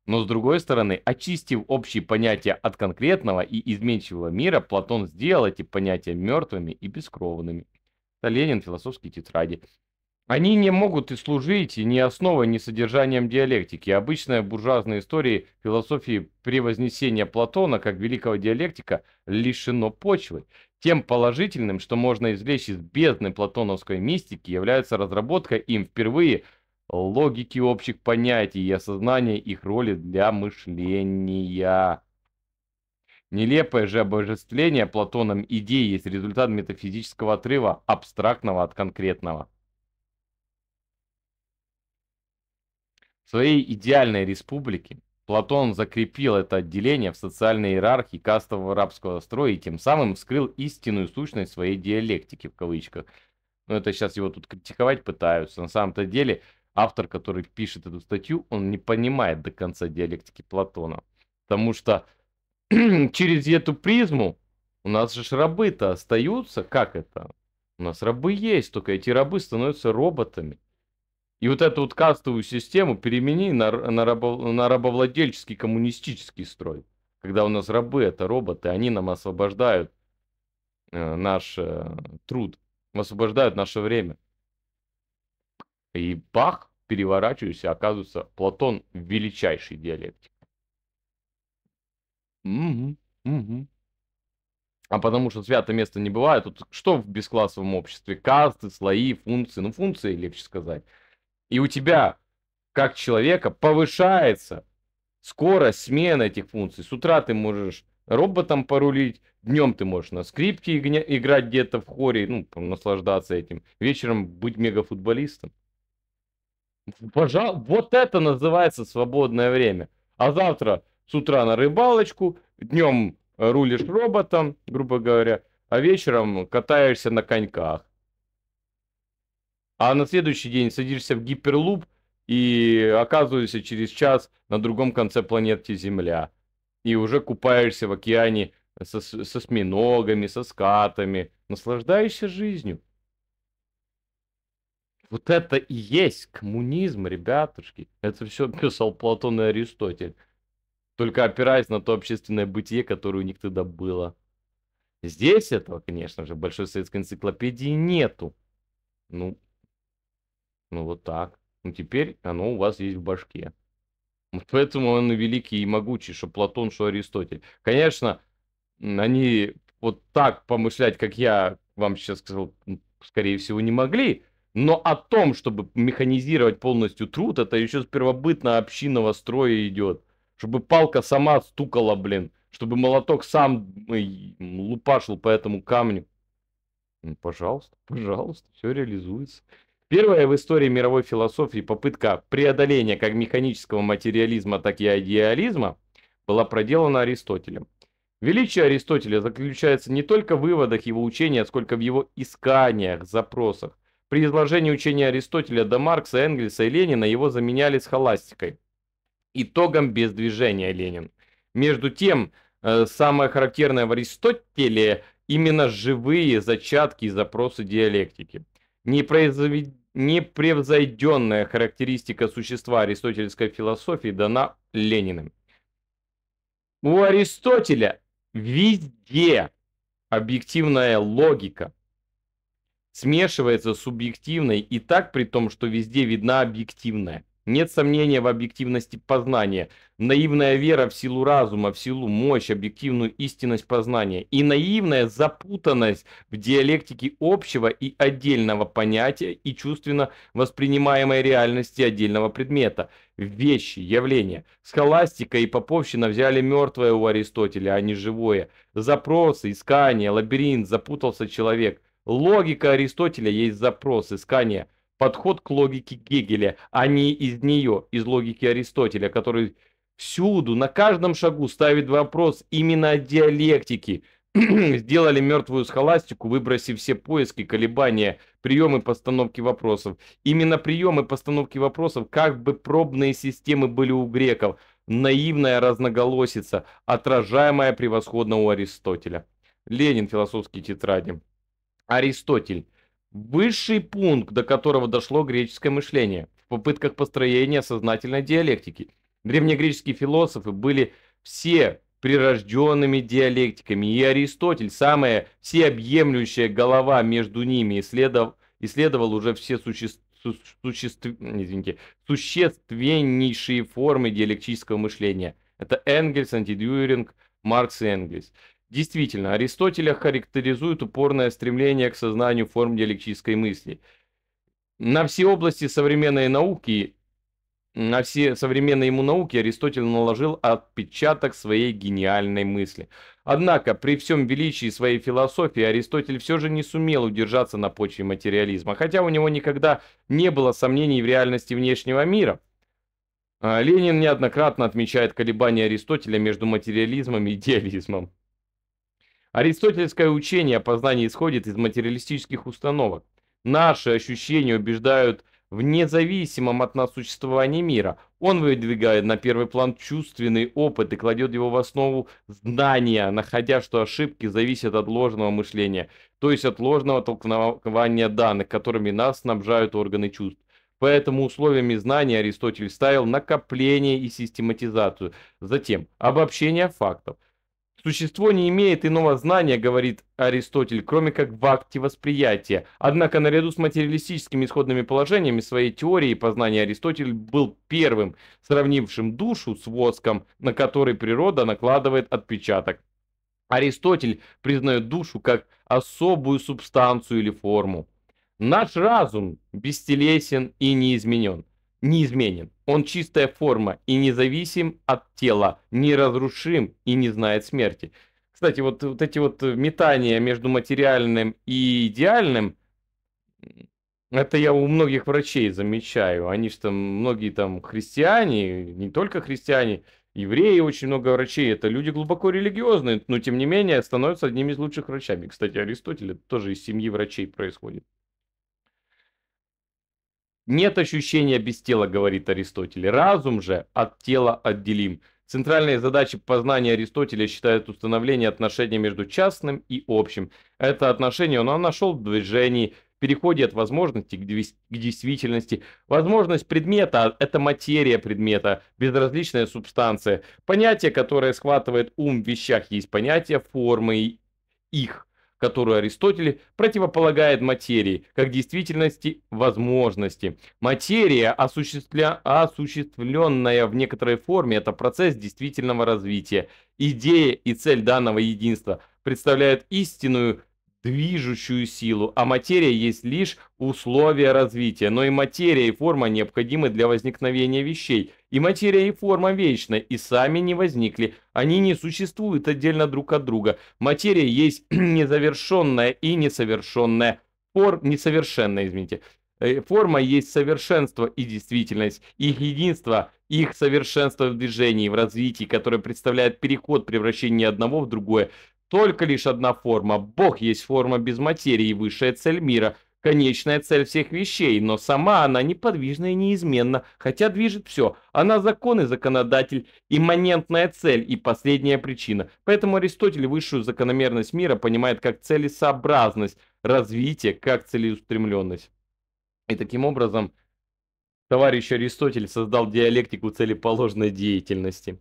Но с другой стороны, очистив общие понятия от конкретного и изменчивого мира, Платон сделал эти понятия мертвыми и бескровными. Это Ленин, философские тетради. Они не могут и служить ни основой, ни содержанием диалектики. Обычная буржуазная история философии превознесения Платона как великого диалектика лишено почвы. Тем положительным, что можно извлечь из бездны платоновской мистики, является разработка им впервые логики общих понятий и осознание их роли для мышления. Нелепое же обожествление Платоном идей есть результат метафизического отрыва, абстрактного от конкретного. В своей идеальной республике Платон закрепил это отделение в социальной иерархии кастового рабского строя и тем самым скрыл истинную сущность своей диалектики, в кавычках. Но ну, это сейчас его тут критиковать пытаются. На самом-то деле, автор, который пишет эту статью, он не понимает до конца диалектики Платона. Потому что через эту призму у нас же рабы-то остаются. Как это? У нас рабы есть, только эти рабы становятся роботами. И вот эту вот кастовую систему перемени на, на, рабо, на рабовладельческий коммунистический строй. Когда у нас рабы это роботы, они нам освобождают э, наш э, труд, освобождают наше время. И бах, переворачиваюсь, и оказывается, Платон величайший диалектик. Угу, угу. А потому что свято место не бывает. Тут что в бесклассовом обществе? Касты, слои, функции. Ну, функции легче сказать. И у тебя, как человека, повышается скорость смены этих функций. С утра ты можешь роботом порулить, днем ты можешь на скрипке играть где-то в хоре, ну, наслаждаться этим, вечером быть мегафутболистом. Пожал, вот это называется свободное время. А завтра с утра на рыбалочку, днем рулишь роботом, грубо говоря, а вечером катаешься на коньках а на следующий день садишься в гиперлуп и оказываешься через час на другом конце планеты Земля. И уже купаешься в океане со, со сминогами, со скатами, наслаждаешься жизнью. Вот это и есть коммунизм, ребятушки. Это все писал Платон и Аристотель. Только опираясь на то общественное бытие, которое у них тогда было. Здесь этого, конечно же, Большой Советской энциклопедии нету. Ну, ну вот так. Ну теперь оно у вас есть в башке. Вот поэтому он и великий и могучий, что Платон, что Аристотель. Конечно, они вот так помышлять, как я вам сейчас сказал, скорее всего, не могли. Но о том, чтобы механизировать полностью труд, это еще с первобытно общинного строя идет. Чтобы палка сама стукала, блин. Чтобы молоток сам лупашил по этому камню. Ну, пожалуйста, пожалуйста, все реализуется. Первая в истории мировой философии попытка преодоления как механического материализма, так и идеализма была проделана Аристотелем. Величие Аристотеля заключается не только в выводах его учения, сколько в его исканиях, запросах. При изложении учения Аристотеля до Маркса, Энгельса и Ленина его заменяли с холастикой. Итогом без движения Ленин. Между тем, э, самое характерное в Аристотеле именно живые зачатки и запросы диалектики – Непревзойденная характеристика существа аристотельской философии дана Лениным. У Аристотеля везде объективная логика смешивается с субъективной и так при том, что везде видна объективная. Нет сомнения в объективности познания. Наивная вера в силу разума, в силу мощь, объективную истинность познания. И наивная запутанность в диалектике общего и отдельного понятия и чувственно воспринимаемой реальности отдельного предмета. Вещи, явления. Схоластика и поповщина взяли мертвое у Аристотеля, а не живое. Запросы, искания, лабиринт, запутался человек. Логика Аристотеля есть запрос, искание – подход к логике Гегеля, а не из нее, из логики Аристотеля, который всюду, на каждом шагу ставит вопрос именно о диалектике. Сделали мертвую схоластику, выбросив все поиски, колебания, приемы постановки вопросов. Именно приемы постановки вопросов, как бы пробные системы были у греков, наивная разноголосица, отражаемая превосходно у Аристотеля. Ленин, философские тетради. Аристотель. Высший пункт, до которого дошло греческое мышление в попытках построения сознательной диалектики. Древнегреческие философы были все прирожденными диалектиками, и Аристотель, самая всеобъемлющая голова между ними, исследов, исследовал уже все существ, существ, извините, существеннейшие формы диалектического мышления. Это Энгельс, Антидюринг, Маркс и Энгельс. Действительно, Аристотеля характеризует упорное стремление к сознанию форм диалектической мысли. На все области современной науки, на все современные ему науки Аристотель наложил отпечаток своей гениальной мысли. Однако, при всем величии своей философии, Аристотель все же не сумел удержаться на почве материализма, хотя у него никогда не было сомнений в реальности внешнего мира. А, Ленин неоднократно отмечает колебания Аристотеля между материализмом и идеализмом. Аристотельское учение о познании исходит из материалистических установок. Наши ощущения убеждают в независимом от нас существовании мира. Он выдвигает на первый план чувственный опыт и кладет его в основу знания, находя, что ошибки зависят от ложного мышления, то есть от ложного толкования данных, которыми нас снабжают органы чувств. Поэтому условиями знания Аристотель ставил накопление и систематизацию, затем обобщение фактов – Существо не имеет иного знания, говорит Аристотель, кроме как в акте восприятия. Однако наряду с материалистическими исходными положениями своей теории познания Аристотель был первым, сравнившим душу с воском, на который природа накладывает отпечаток. Аристотель признает душу как особую субстанцию или форму. Наш разум бестелесен и неизменен неизменен. Он чистая форма и независим от тела, неразрушим и не знает смерти. Кстати, вот, вот эти вот э, метания между материальным и идеальным, это я у многих врачей замечаю. Они что, многие там христиане, не только христиане, евреи, очень много врачей. Это люди глубоко религиозные, но тем не менее становятся одними из лучших врачами. Кстати, Аристотель это тоже из семьи врачей происходит. Нет ощущения без тела, говорит Аристотель. Разум же от тела отделим. Центральной задачей познания Аристотеля считают установление отношения между частным и общим. Это отношение он нашел в движении, в переходе от возможности к действительности. Возможность предмета – это материя предмета, безразличная субстанция. Понятие, которое схватывает ум в вещах, есть понятие формы их которую Аристотель противополагает материи, как действительности возможности. Материя, осуществля... осуществленная в некоторой форме, это процесс действительного развития. Идея и цель данного единства представляют истинную движущую силу, а материя есть лишь условие развития. Но и материя, и форма необходимы для возникновения вещей. И материя, и форма вечны, и сами не возникли. Они не существуют отдельно друг от друга. Материя есть незавершенная и несовершенная. Фор... Несовершенная, извините. Э, форма есть совершенство и действительность, их единство, их совершенство в движении, в развитии, которое представляет переход, превращение одного в другое только лишь одна форма. Бог есть форма без материи, высшая цель мира, конечная цель всех вещей, но сама она неподвижна и неизменна, хотя движет все. Она закон и законодатель, имманентная цель и последняя причина. Поэтому Аристотель высшую закономерность мира понимает как целесообразность, развитие, как целеустремленность. И таким образом, товарищ Аристотель создал диалектику целеположной деятельности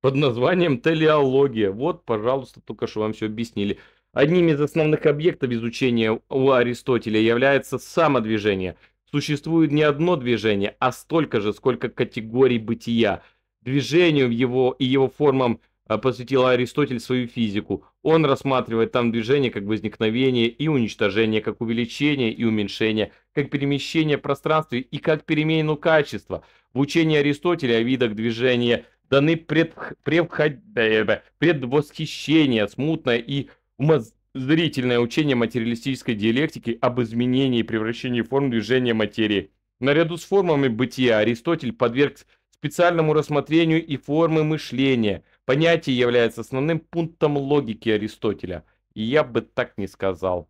под названием телеология. Вот, пожалуйста, только что вам все объяснили. Одним из основных объектов изучения у Аристотеля является самодвижение. Существует не одно движение, а столько же, сколько категорий бытия. Движению его и его формам а, посвятил Аристотель свою физику. Он рассматривает там движение как возникновение и уничтожение, как увеличение и уменьшение, как перемещение в пространстве и как перемену качества. В учении Аристотеля о видах движения – даны пред, предвосхищение, смутное и умозрительное учение материалистической диалектики об изменении и превращении форм движения материи. Наряду с формами бытия Аристотель подверг специальному рассмотрению и формы мышления. Понятие является основным пунктом логики Аристотеля. И я бы так не сказал.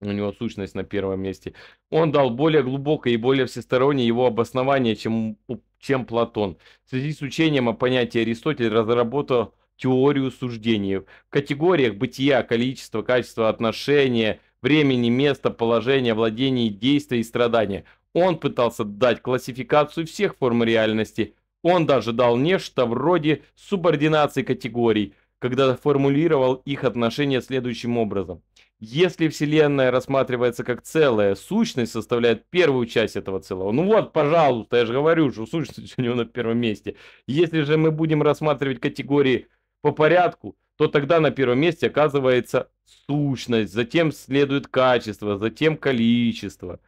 У него сущность на первом месте. Он дал более глубокое и более всестороннее его обоснование, чем чем Платон. В связи с учением о понятии Аристотель разработал теорию суждений. В категориях бытия, количество, качество, отношения, времени, места, положения, владений, действия и страдания. Он пытался дать классификацию всех форм реальности. Он даже дал нечто вроде субординации категорий – когда формулировал их отношение следующим образом. Если Вселенная рассматривается как целое, сущность составляет первую часть этого целого. Ну вот, пожалуйста, я же говорю, что сущность у него на первом месте. Если же мы будем рассматривать категории по порядку, то тогда на первом месте оказывается сущность, затем следует качество, затем количество.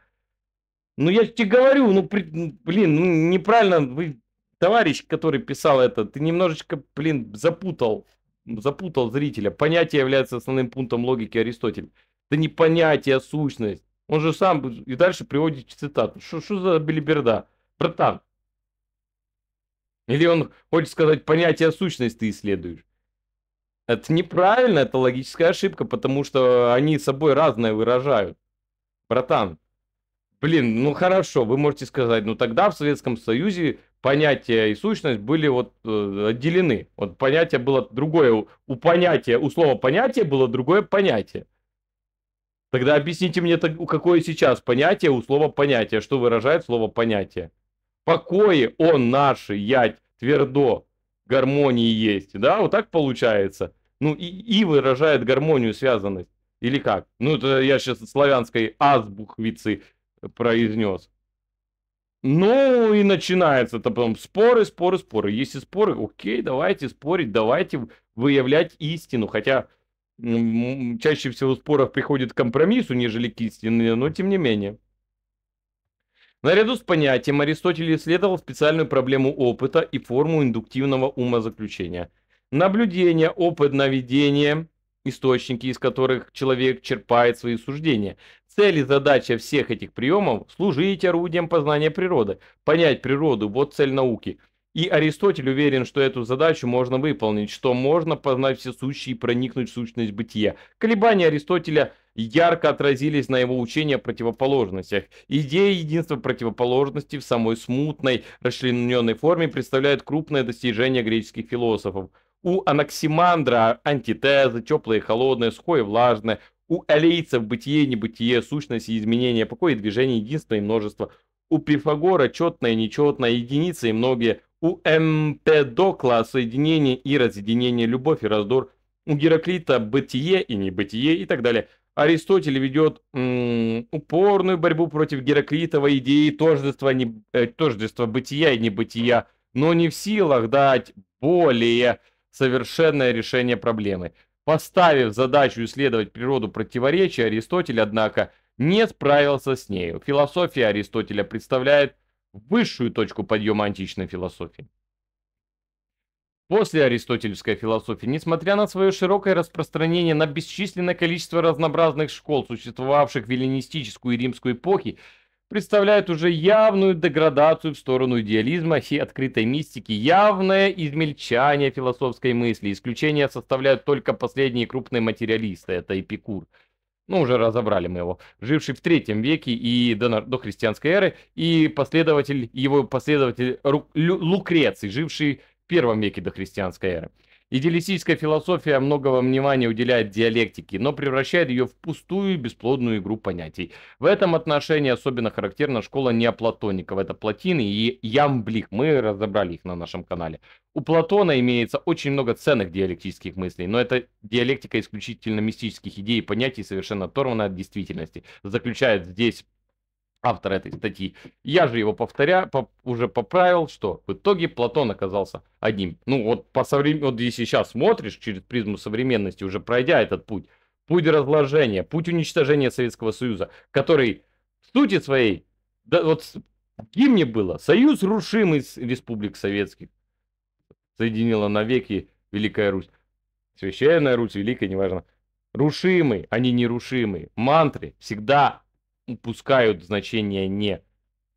Ну я тебе говорю, ну, ну блин, ну, неправильно вы товарищ, который писал это, ты немножечко, блин, запутал запутал зрителя. Понятие является основным пунктом логики Аристотеля. Это не понятие, а сущность. Он же сам и дальше приводит цитату. Что за белиберда? Братан. Или он хочет сказать, понятие а сущность ты исследуешь. Это неправильно, это логическая ошибка, потому что они собой разное выражают. Братан, блин, ну хорошо, вы можете сказать, ну тогда в Советском Союзе понятие и сущность были вот э, отделены. Вот понятие было другое. У понятия, у слова понятие было другое понятие. Тогда объясните мне, какое сейчас понятие у слова понятие, что выражает слово понятие. Покои он наши, ять, твердо, гармонии есть. Да, вот так получается. Ну и, и выражает гармонию, связанность. Или как? Ну, это я сейчас славянской азбухвицы произнес. Ну и начинается это потом споры, споры, споры. Если споры, окей, давайте спорить, давайте выявлять истину. Хотя чаще всего в спорах приходит к компромиссу, нежели к истине, но тем не менее. Наряду с понятием Аристотель исследовал специальную проблему опыта и форму индуктивного умозаключения. Наблюдение, опыт, наведение, источники, из которых человек черпает свои суждения. Цель и задача всех этих приемов – служить орудием познания природы, понять природу – вот цель науки. И Аристотель уверен, что эту задачу можно выполнить, что можно познать все всесущие и проникнуть в сущность бытия. Колебания Аристотеля ярко отразились на его учении о противоположностях. Идея единства противоположностей в самой смутной, расчлененной форме представляет крупное достижение греческих философов. У Анаксимандра антитезы, теплые и холодные, сухое и влажное. У алейцев бытие, и небытие, сущность и изменение, покой и движение, единство и множество. У Пифагора четное, нечетное, единицы и многие. У Эмпедокла соединение и разъединение, любовь и раздор. У Гераклита бытие и небытие и так далее. Аристотель ведет м, упорную борьбу против Гераклитовой идеи тождества, не, э, тождества бытия и небытия, но не в силах дать более совершенное решение проблемы. Поставив задачу исследовать природу противоречия, Аристотель, однако, не справился с нею. Философия Аристотеля представляет высшую точку подъема античной философии. После аристотелевской философии, несмотря на свое широкое распространение на бесчисленное количество разнообразных школ, существовавших в эллинистическую и римскую эпохи, представляет уже явную деградацию в сторону идеализма и открытой мистики, явное измельчание философской мысли. Исключение составляют только последние крупные материалисты, это Эпикур. Ну, уже разобрали мы его, живший в третьем веке и до, до христианской эры, и последователь, его последователь Ру, Лукреций, живший в первом веке до христианской эры. Идеалистическая философия многого внимания уделяет диалектике, но превращает ее в пустую бесплодную игру понятий. В этом отношении особенно характерна школа неоплатоников. Это Платин и Ямблик. Мы разобрали их на нашем канале. У Платона имеется очень много ценных диалектических мыслей, но это диалектика исключительно мистических идей и понятий, совершенно оторвана от действительности. Заключает здесь автор этой статьи. Я же его повторяю по, уже поправил, что в итоге Платон оказался одним. Ну вот, по соврем... вот если сейчас смотришь через призму современности, уже пройдя этот путь, путь разложения, путь уничтожения Советского Союза, который в сути своей, да, вот в гимне было, союз рушимый из республик советских, соединила навеки Великая Русь. Священная Русь, Великая, неважно. рушимый они а не нерушимы. Мантры всегда упускают значение «не».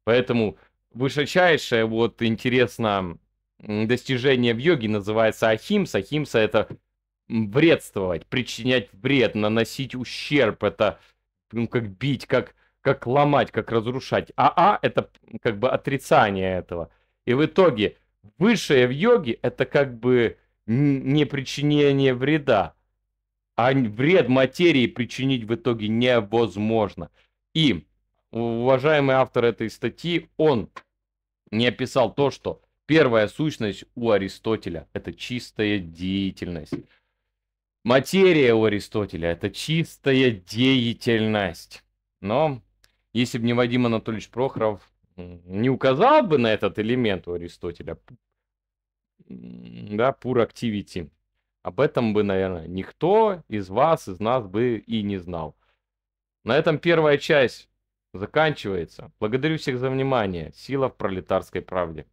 Поэтому высочайшее вот интересно достижение в йоге называется ахимса. Ахимса это вредствовать, причинять вред, наносить ущерб, это ну, как бить, как, как ломать, как разрушать. Аа «а» это как бы отрицание этого. И в итоге высшее в йоге это как бы не причинение вреда, а вред материи причинить в итоге невозможно. И уважаемый автор этой статьи, он не описал то, что первая сущность у Аристотеля – это чистая деятельность. Материя у Аристотеля – это чистая деятельность. Но если бы не Вадим Анатольевич Прохоров, не указал бы на этот элемент у Аристотеля, да, pure activity. Об этом бы, наверное, никто из вас, из нас бы и не знал. На этом первая часть заканчивается. Благодарю всех за внимание. Сила в пролетарской правде.